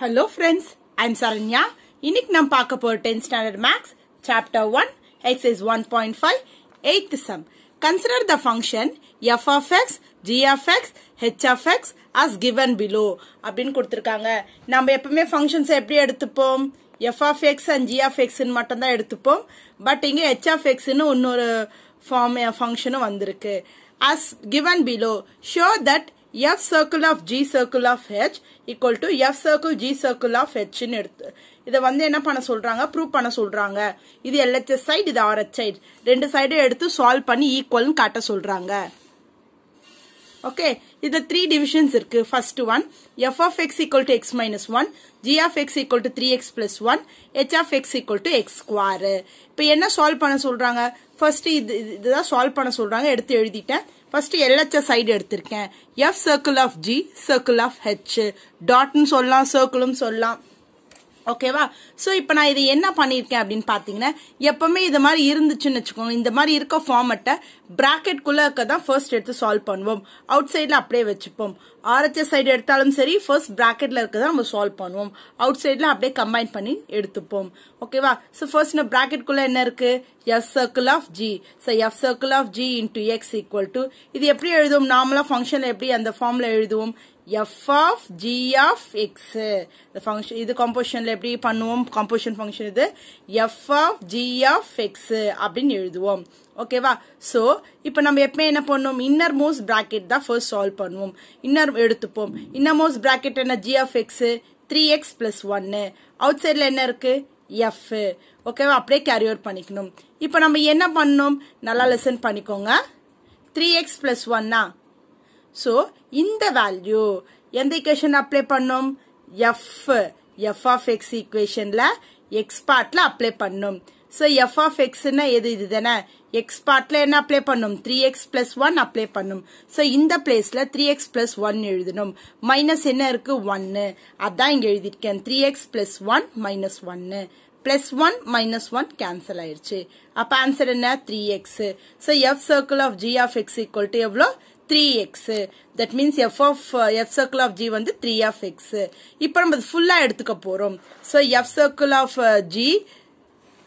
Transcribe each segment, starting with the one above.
hello friends I'm Saranya இன்னைக்கு நம்ம பார்க்க போகிற tenth standard maths chapter one exercise one point five eight sum consider the function f of x g of x h of x as given below அப்படின்னு கொடுத்துருக்காங்க நம்ம எப்பவுமே ஃபங்க்ஷன்ஸை எப்படி எடுத்துப்போம் f of x and g of எக்ஸ்ன்னு மட்டும்தான் எடுத்துப்போம் பட் இங்கே ஹெச் ஆஃப் எக்ஸ்ன்னு இன்னொரு ஃபார்ம் ஃபங்க்ஷனும் வந்திருக்கு as given below show that f circle of g circle of h equal to f circle g circle of ஹெச்னு எடுத்து இதை வந்து என்ன பண்ண சொல்றாங்க ப்ரூவ் பண்ண சொல்றாங்க இது LHS side இது RH side ரெண்டு சைடும் எடுத்து சால்வ் பண்ணி ஈக்குவல்னு காட்ட சொல்றாங்க ஓகே இது த்ரீ டிவிஷன்ஸ் இருக்கு first one F of x equal to x minus one g of x equal to three x 1 one of X equal to X square இப்பு இப்போ என்ன சால்வ் பண்ண சொல்றாங்க ஃபர்ஸ்ட் இது இதுதான் சால்வ் பண்ண சொல்றாங்க எடுத்து எழுதிட்டேன் ஃபஸ்ட்டு எல்ஹெச் சைடு எடுத்திருக்கேன் f circle of g circle of h டாட்னு சொல்லலாம் சர்க்கிளும் சொல்லலாம் ஓகேவா ஸோ இப்போ நான் இது என்ன பண்ணியிருக்கேன் அப்படின்னு பார்த்தீங்கன்னா எப்பவுமே இது மாதிரி இருந்துச்சுன்னு வச்சுக்கோங்க இந்த மாதிரி இருக்க ஃபார்மெட்டை பிராக்கெட் இருக்க தான் ஃபர்ஸ்ட் எடுத்து சால்வ் பண்ணுவோம் அவுட் சைடில் அப்படியே வச்சுப்போம் ஆர்ஹெச்எஸ் சைடு எடுத்தாலும் சரி ஃபர்ஸ்ட் ப்ராக்கெட்டில் இருக்க தான் நம்ம சால்வ் பண்ணுவோம் அவுட் சைடில் அப்படியே கம்பைன் பண்ணி எடுத்துப்போம் ஓகேவா ஸோ ஃபர்ஸ்ட் நம்ம ப்ராக்கெட்குள்ளே என்ன இருக்குது f circle of g so f circle of g into x equal to இது எப்படி எழுதுவோம் நார்மலாக ஃபங்க்ஷனில் எப்படி அந்த ஃபார்மில் எழுதுவோம் f of g of x இந்த ஃபங்க்ஷன் இது காம்போசிஷனில் எப்படி பண்ணுவோம் காம்போசிஷன் ஃபங்க்ஷன் இது f of g of x அப்படின்னு எழுதுவோம் ஓகேவா ஸோ இப்போ நம்ம எப்பவுமே என்ன பண்ணுவோம் இன்னர் மோஸ்ட் ப்ராக்கெட் தான் ஃபர்ஸ்ட் சால்வ் பண்ணுவோம் இன்னர் எடுத்துப்போம் இன்னர் மோஸ்ட் ப்ராக்கெட் என்ன g of x three x plus ஒன்னு அவுட் சைடில் என்ன இருக்குது எஃப் ஓகேவா அப்படியே கேரி அவுட் பண்ணிக்கணும் இப்போ நம்ம என்ன பண்ணோம் நல்லா லெசன் பண்ணிக்கோங்க த்ரீ எக்ஸ் ப்ளஸ் ஒன்னா ஸோ இந்த வேல்யூ எந்த ஈக்குவேஷன் அப்ளை பண்ணும் எஃப் எஃப் ஆஃப் எக்ஸ் ஈக்குவேஷன்ல எக்ஸ் அப்ளை பண்ணும் ஸோ எஃப் ஆஃப் எக்ஸ்னா எது இது தானே எக்ஸ்பார்ட்டில் என்ன அப்ளை பண்ணும் three x plus one apply பண்ணும் ஸோ இந்த பிளேஸ்ல த்ரீ எக்ஸ் பிளஸ் ஒன் எழுதணும் மைனஸ் என்ன இருக்குது ஒன்று அதான் இங்கே எழுதியிருக்கேன் three x plus one minus ஒன்னு plus one minus one cancel ஆயிடுச்சு அப்போ ஆன்சர் என்ன three x so f circle of g of x equal to எவ்வளோ three x that means of uh, f f circle of g வந்து three of x இப்போ நம்ம ஃபுல்லாக எடுத்துக்க போகிறோம் so f circle of g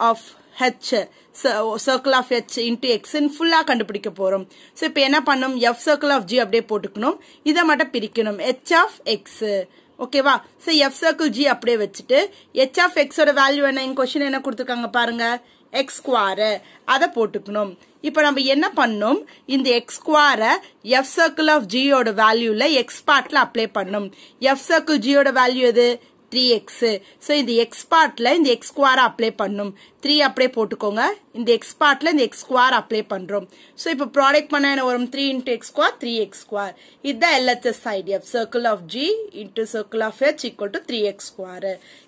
of h of of uh, h x எக்ஸ்ன்னு ஃபுல்லாக கண்டுபிடிக்க போகிறோம் ஸோ இப்போ என்ன பண்ணணும் எஃப் சர்க்கிள் ஆஃப் ஜி அப்படியே போட்டுக்கணும் இதை மட்டும் பிரிக்கணும் ஹெச் ஆஃப் எக்ஸு ஓகேவா ஸோ எஃப் சர்க்கிள் ஜி அப்படியே வச்சுட்டு ஹெச் ஆஃப் எக்ஸோட வேல்யூ என்ன எங்கள் கொஷின் என்ன கொடுத்துருக்காங்க பாருங்கள் எக்ஸ் ஸ்கொயரு அதை போட்டுக்கணும் இப்போ நம்ம என்ன பண்ணும் இந்த எக்ஸ் ஸ்கொயரை எஃப் சர்க்கிள் ஆஃப் ஜியோட வேல்யூவில் எக்ஸ் பார்ட்டில் அப்ளை பண்ணும் எஃப் சர்க்கிள் ஜியோட வேல்யூ எது த்ரீ எக்ஸு ஸோ இந்த எக்ஸ் பார்ட்டில் இந்த எக்ஸ் ஸ்கொயரை அப்ளை பண்ணும் த்ரீ அப்ளை போட்டுக்கோங்க இந்த எக்ஸ் பார்ட்டில் இந்த எக்ஸ் ஸ்கொயர் அப்ளை பண்ணுறோம் ஸோ இப்போ ப்ராடக்ட் பண்ண என்ன வரும் three into x square three x இதுதான் LHS side f circle of g into circle of h equal to three x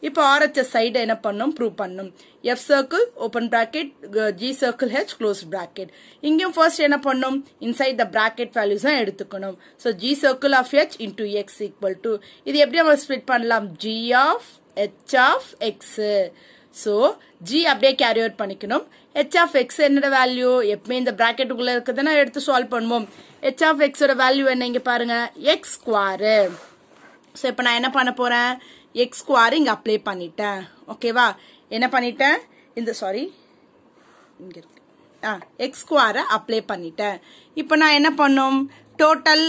இப்போ ஆர்ஹெச்எஸ் சைடு என்ன பண்ணும் ப்ரூவ் பண்ணும் F circle open bracket G circle H closed bracket இங்கும் first என்ன பண்ணும் inside the bracket values நான் எடுத்துக்குணும் so G circle of H into X equal to இது எப்படி நம்ம split பண்ணலாம் G of H of X so G அப்படியே carry out பண்ணிக்கணும் H of X என்னட value எப்பமே இந்த bracket உக்குள்ள இருக்குது நான் எடுத்து solve பண்ணும் H of X ஒரு value என்ன இங்க பாருங்க X square so இப்ப நான் என்ன பண்ண போறேன் X square இங்க apply பண்ணிட்டேன் okay வா என்ன பண்ணிட்டேன் இந்த சாரி இங்க இருக்கு ஆ எக்ஸ் ஸ்கொயரை அப்ளை பண்ணிட்டேன் இப்போ நான் என்ன பண்ணும் டோட்டல்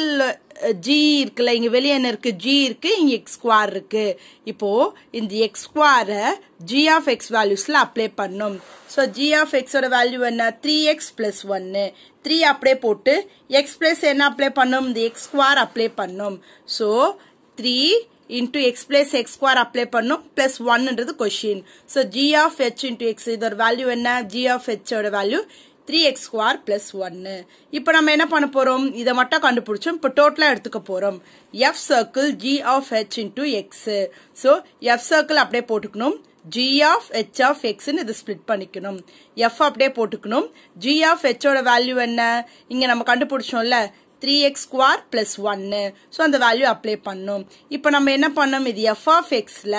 ஜி இருக்குல்ல இங்கே வெளியே என்ன இருக்கு ஜி இருக்குது இங்கே எக்ஸ் ஸ்கொயர் இருக்குது இப்போது இந்த எக்ஸ் ஸ்கொயரை ஜி ஆஃப் எக்ஸ் வேல்யூஸில் அப்ளை பண்ணும் ஸோ ஜி ஆஃப் எக்ஸோட வேல்யூ என்ன த்ரீ எக்ஸ் ப்ளஸ் ஒன்று த்ரீ அப்ளை போட்டு எக்ஸ் ப்ளஸ் என்ன அப்ளை பண்ணும் இந்த எக்ஸ் ஸ்கொயர் அப்ளை பண்ணும் so three into x plus x square apply பண்ணும் பிளஸ் ஒன்ன்றது question so g of h into x இதோட வேல்யூ என்ன ஜி ஆஃப் ஹெச்சோட value three x square plus ஒன்று இப்போ நம்ம என்ன பண்ண போகிறோம் இதை மட்டும் கண்டுபிடிச்சோம் இப்போ டோட்டலாக எடுத்துக்க போகிறோம் f circle g of h into x so f circle அப்படியே போட்டுக்கணும் ஜி ஆஃப் ஹெச் ஆஃப் எக்ஸ்ன்னு இதை ஸ்பிளிட் பண்ணிக்கணும் எஃப் அப்படியே போட்டுக்கணும் ஜி ஆஃப் ஹெச்சோட வேல்யூ என்ன இங்கே நம்ம கண்டுபிடிச்சோம்ல த்ரீ எக்ஸ் ஸ்கொயர் ப்ளஸ் ஒன்று ஸோ அந்த வேல்யூ அப்ளை பண்ணும் இப்போ நம்ம என்ன பண்ணோம் இது எஃப் ஆஃப் எக்ஸில்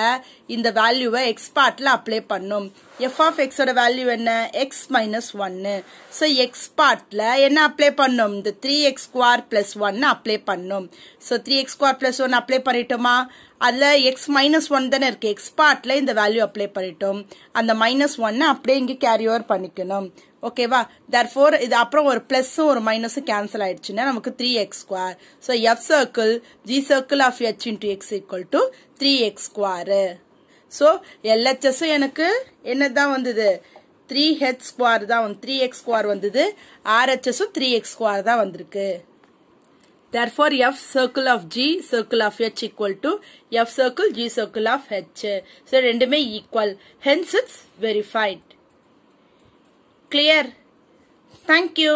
இந்த வேல்யூவை எக்ஸ்பார்ட்டில் அப்ளை பண்ணும் எஃப் ஆஃப் எக்ஸோட வேல்யூ என்ன எக்ஸ் மைனஸ் ஒன்று ஸோ எக்ஸ் பார்ட்டில் என்ன அப்ளை பண்ணோம் இந்த த்ரீ எக்ஸ் ஸ்கொயர் ப்ளஸ் ஒன்னு அப்ளை பண்ணும் so three x square plus one apply பண்ணிட்டோமா அதில் எக்ஸ் மைனஸ் ஒன் தானே இருக்குது எக்ஸ் பார்ட்டில் இந்த வேல்யூ அப்ளை பண்ணிட்டோம் அந்த மைனஸ் ஒன்னை அப்படியே இங்கே கேரி ஓவர் பண்ணிக்கணும் ஓகேவா தர் ஃபோர் இது அப்புறம் ஒரு ப்ளஸ்ஸும் ஒரு மைனஸும் கேன்சல் ஆயிடுச்சுன்னா நமக்கு three x square so f circle g circle of h into x equal to three x square so எல்ஹெச்எஸும் எனக்கு என்னதான் வந்தது த்ரீ ஹெச் ஸ்கொயர் தான் வந்து த்ரீ எக்ஸ் ஸ்கொயர் வந்தது ஆர்ஹெச்எஸும் த்ரீ எக்ஸ் ஸ்கொயர் தான் வந்திருக்கு therefore f circle of g circle of h equal to f circle g circle of h so ரெண்டுமே equal hence it's verified clear thank you